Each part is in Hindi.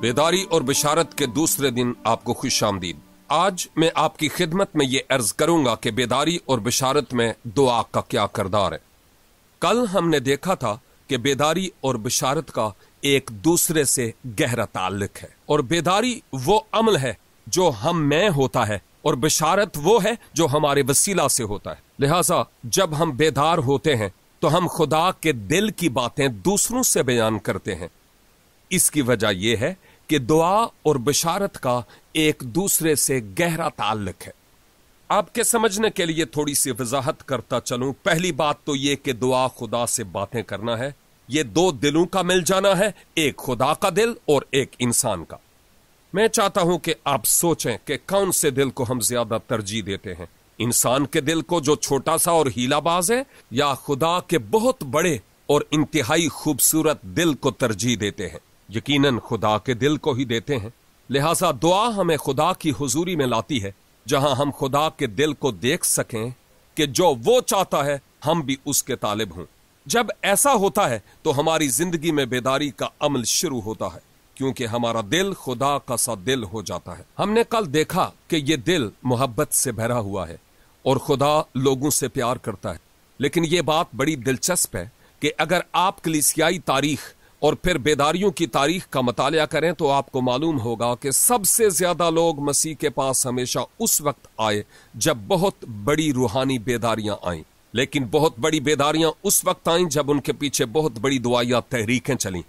बेदारी और बिशारत के दूसरे दिन आपको खुश आमदीद आज मैं आपकी खिदमत में ये अर्ज करूंगा कि बेदारी और बिशारत में दुआ का क्या करदार है कल हमने देखा था कि बेदारी और बिशारत का एक दूसरे से गहरा ताल्लुक है और बेदारी वो अमल है जो हम में होता है और बिशारत वो है जो हमारे वसीला से होता है लिहाजा जब हम बेदार होते हैं तो हम खुदा के दिल की बातें दूसरों से बयान करते हैं इसकी वजह यह है कि दुआ और बशारत का एक दूसरे से गहरा ताल्लुक है आपके समझने के लिए थोड़ी सी वजाहत करता चलूं पहली बात तो यह कि दुआ खुदा से बातें करना है ये दो दिलों का मिल जाना है एक खुदा का दिल और एक इंसान का मैं चाहता हूं कि आप सोचें कि कौन से दिल को हम ज्यादा तरजीह देते हैं इंसान के दिल को जो छोटा सा और हीलाबाज है या खुदा के बहुत बड़े और इंतहाई खूबसूरत दिल को तरजीह देते हैं यकीनन खुदा के दिल को ही देते हैं लिहाजा दुआ हमें खुदा की हुजूरी में लाती है जहां हम खुदा के दिल को देख सकें कि जो वो चाहता है हम भी उसके तालिब हों जब ऐसा होता है तो हमारी जिंदगी में बेदारी का अमल शुरू होता है क्योंकि हमारा दिल खुदा का सा दिल हो जाता है हमने कल देखा कि यह दिल मोहब्बत से भरा हुआ है और खुदा लोगों से प्यार करता है लेकिन ये बात बड़ी दिलचस्प है कि अगर आप कलिसियाई तारीख और फिर बेदारियों की तारीख का मतलब करें तो आपको मालूम होगा कि सबसे ज्यादा लोग मसीह के पास हमेशा उस वक्त आए जब बहुत बड़ी रूहानी बेदारियां आईं लेकिन बहुत बड़ी बेदारियां उस वक्त आईं जब उनके पीछे बहुत बड़ी दुआया तहरीकें चली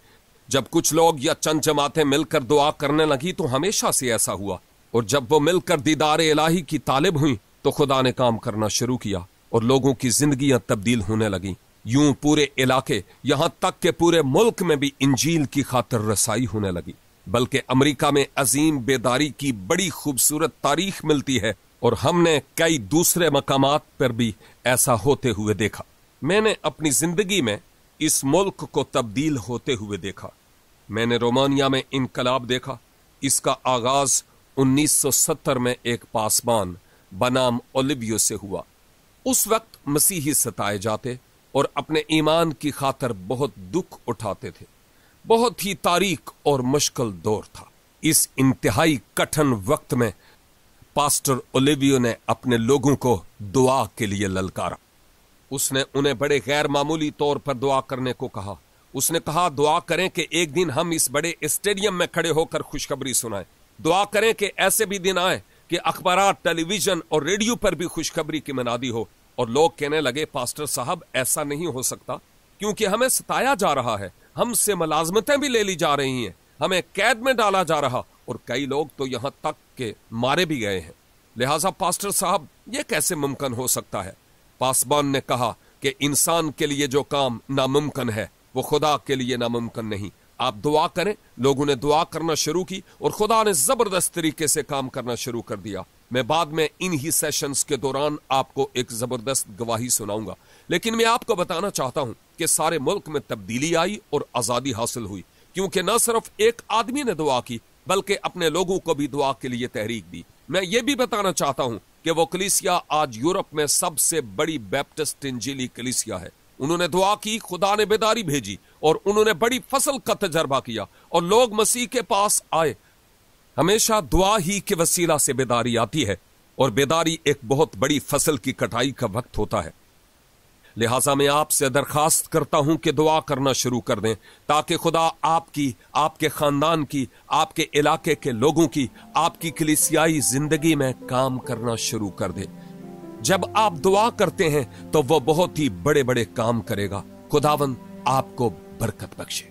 जब कुछ लोग या चंद जमातें मिलकर दुआ करने लगी तो हमेशा से ऐसा हुआ और जब वो मिलकर दीदार इलाही की तालिब हुई तो खुदा ने काम करना शुरू किया और लोगों की जिंदगियां तब्दील होने लगीं यूं पूरे इलाके यहां तक के पूरे मुल्क में भी इंजील की खातर रसाई होने लगी बल्कि अमेरिका में अजीम बेदारी की बड़ी खूबसूरत तारीख मिलती है और हमने कई दूसरे मकाम पर भी ऐसा होते हुए देखा मैंने अपनी जिंदगी में इस मुल्क को तब्दील होते हुए देखा मैंने रोमानिया में इनकलाब देखा इसका आगाज 1970 में एक पासवान बनाम ओलिवियो से हुआ उस वक्त मसीही सताए जाते और अपने ईमान की खातर बहुत दुख उठाते थे बहुत ही तारीख और मुश्किल दौर था इस इंतहाई कठिन वक्त में पास्टर ओलिवियो ने अपने लोगों को दुआ के लिए ललकारा उसने उन्हें बड़े गैर मामूली तौर पर दुआ करने को कहा उसने कहा दुआ करें कि एक दिन हम इस बड़े स्टेडियम में खड़े होकर खुशखबरी सुनाएं दुआ करें कि ऐसे भी दिन आए कि अखबार टेलीविजन और रेडियो पर भी खुशखबरी की मनादी हो और लोग कहने लगे पास्टर साहब ऐसा नहीं हो सकता क्योंकि हमें सताया जा रहा है हमसे मलाजमतें भी ले ली जा रही हैं हमें कैद में डाला जा रहा और कई लोग तो यहां तक के मारे भी गए हैं लिहाजा पास्टर साहब ये कैसे मुमकिन हो सकता है पासवान ने कहा कि इंसान के लिए जो काम नामुमकिन है वो खुदा के लिए नामुमकिन नहीं आप दुआ करें लोगों ने दुआ करना शुरू की और खुदा ने जबरदस्त तरीके से काम करना शुरू कर दिया मैं बाद में इन ही सेशंस के दौरान आपको एक जबरदस्त गवाही सुनाऊंगा लेकिन मैं आपको बताना चाहता हूं कि सारे मुल्क में तब्दीली आई और आजादी हासिल हुई क्योंकि न सिर्फ एक आदमी ने दुआ की बल्कि अपने लोगों को भी दुआ के लिए तहरीक दी मैं ये भी बताना चाहता हूं कि वो कलिसिया आज यूरोप में सबसे बड़ी बैप्टिस्ट इंजिली कलिसिया है उन्होंने दुआ की खुदा ने बेदारी भेजी और उन्होंने बड़ी फसल का तजर्बा किया और लोग मसीह के पास आए हमेशा दुआ ही के वसीला से बेदारी आती है और बेदारी एक बहुत बड़ी फसल की कटाई का वक्त होता है लिहाजा मैं आपसे दरखास्त करता हूं कि दुआ करना शुरू कर दें ताकि खुदा आपकी आपके खानदान की आपके इलाके के लोगों की आपकी कलिसियाई जिंदगी में काम करना शुरू कर दे जब आप दुआ करते हैं तो वह बहुत ही बड़े बड़े काम करेगा खुदावन आपको बरकत बख्शे